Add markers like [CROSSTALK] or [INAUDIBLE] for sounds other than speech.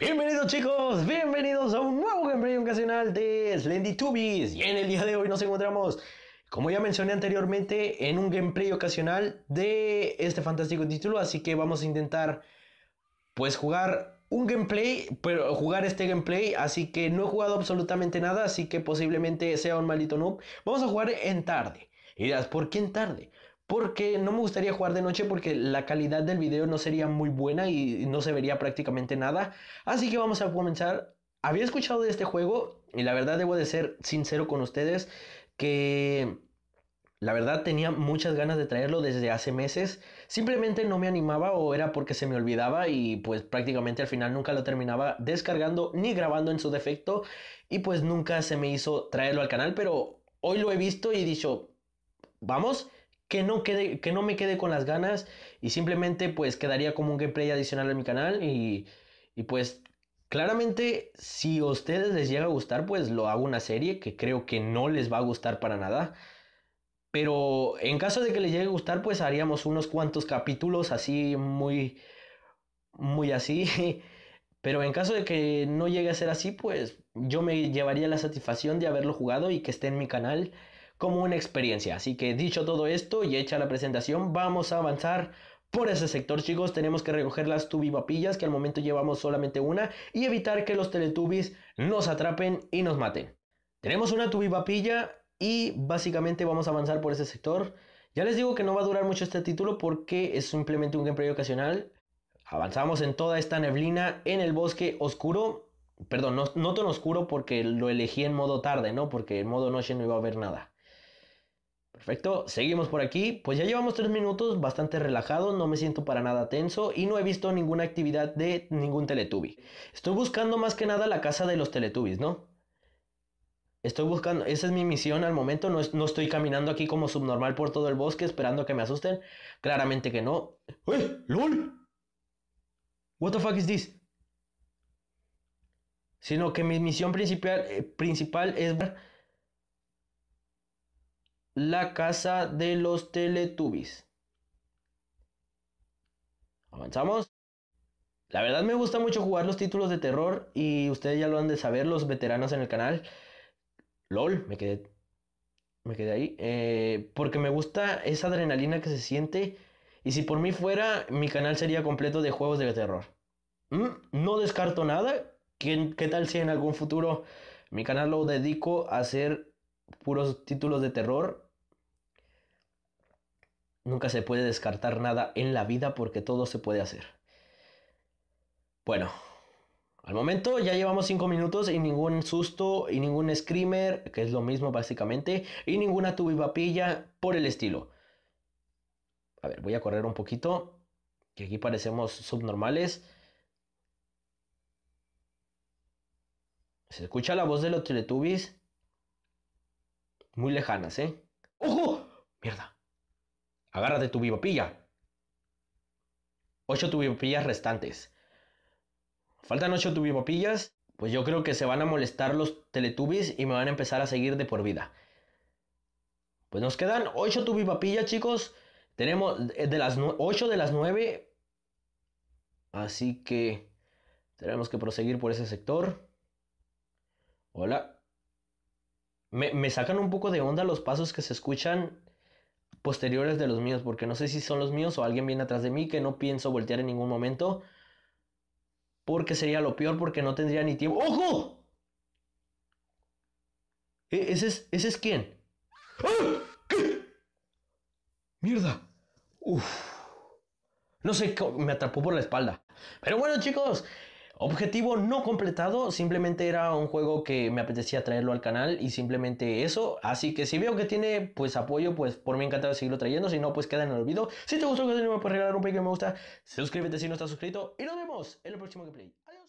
Bienvenidos chicos, bienvenidos a un nuevo gameplay ocasional de Slendy Tubis Y en el día de hoy nos encontramos, como ya mencioné anteriormente, en un gameplay ocasional de este fantástico título Así que vamos a intentar, pues jugar un gameplay, pero jugar este gameplay Así que no he jugado absolutamente nada, así que posiblemente sea un maldito noob Vamos a jugar en tarde, y dirás, ¿por qué en tarde? porque no me gustaría jugar de noche porque la calidad del video no sería muy buena y no se vería prácticamente nada. Así que vamos a comenzar. Había escuchado de este juego y la verdad debo de ser sincero con ustedes que la verdad tenía muchas ganas de traerlo desde hace meses. Simplemente no me animaba o era porque se me olvidaba y pues prácticamente al final nunca lo terminaba descargando ni grabando en su defecto y pues nunca se me hizo traerlo al canal, pero hoy lo he visto y he dicho, vamos que no, quede, que no me quede con las ganas y simplemente pues quedaría como un gameplay adicional en mi canal y, y pues claramente si a ustedes les llega a gustar pues lo hago una serie que creo que no les va a gustar para nada. Pero en caso de que les llegue a gustar, pues haríamos unos cuantos capítulos así, muy, muy así. [LAUGHS] Pero en caso de que no llegue a ser así, pues yo me llevaría la satisfacción de haberlo jugado y que esté en mi canal como una experiencia. Así que dicho todo esto y hecha la presentación, vamos a avanzar por ese sector, chicos, tenemos que recoger las tubibapillas que al momento llevamos solamente una, y evitar que los Teletubbies nos atrapen y nos maten. Tenemos una tubibapilla y básicamente vamos a avanzar por ese sector. Ya les digo que no va a durar mucho este título porque es simplemente un gameplay ocasional. Avanzamos en toda esta neblina en el bosque oscuro. Perdón, no, oscuro porque lo elegí en modo tarde, ¿no? Porque en modo noche no iba a haber nada. Perfecto, seguimos por aquí. Pues ya llevamos tres minutos, bastante relajado, no me siento para nada tenso y no he visto ninguna actividad de ningún Teletubby. Estoy buscando más que nada la casa de los Teletubbies, ¿no? Estoy buscando, esa es mi misión al momento, no, no estoy caminando aquí como subnormal por todo el bosque esperando que me asusten. Claramente que no. ¡Uy! ¡Lol! What the fuck is this? Sino que mi misión principal, eh, principal es la casa de los Teletubbies. Avanzamos. La verdad me gusta mucho jugar los títulos de terror y ustedes ya lo han de saber, los veteranos en el canal. LOL, me quedé. Me quedé ahí. Eh, porque me gusta esa adrenalina que se siente. Y si por mí fuera, mi canal sería completo de juegos de terror. Mm, no descarto nada. ¿Qué, ¿Qué tal si en algún futuro mi canal lo dedico a hacer puros títulos de terror. Nunca se puede descartar nada en la vida porque todo se puede hacer. Bueno, al momento ya llevamos 5 minutos y ningún susto y ningún screamer, que es lo mismo básicamente, y ninguna tubibapilla por el estilo. A ver, voy a correr un poquito, que aquí parecemos subnormales. Se escucha la voz de los Teletubbies muy lejanas, ¿eh? ¡Ojo! Mierda. Agárrate tu vivapilla. Ocho vivapillas restantes. Faltan ocho vivapillas. Pues yo creo que se van a molestar los teletubbies y me van a empezar a seguir de por vida. Pues nos quedan ocho tu vivapillas chicos. Tenemos eh, de las Ocho de las nueve. Así que tenemos que proseguir por ese sector. Hola me, sacan un poco de onda los pasos que se escuchan posteriores de los míos, porque no sé si son los míos o alguien viene atrás de mí que no pienso voltear en ningún momento, porque sería lo peor, porque no tendría ni tiempo. ¡Ojo! E, ¿Ese es, ese es quién? ¡Ah! ¿Qué? ¡Mierda! Uf. No sé, me atrapó por la espalda. Pero bueno, chicos, Objetivo no completado, simplemente era un juego que me apetecía traerlo al canal y simplemente eso. Así que si veo que tiene pues apoyo, pues por mí encantado de seguirlo trayendo. Si no, pues queda en el olvido. Si te gustó el video me puedes regalar un pequeño me gusta, suscríbete si no estás suscrito y nos vemos en el próximo gameplay. Adiós.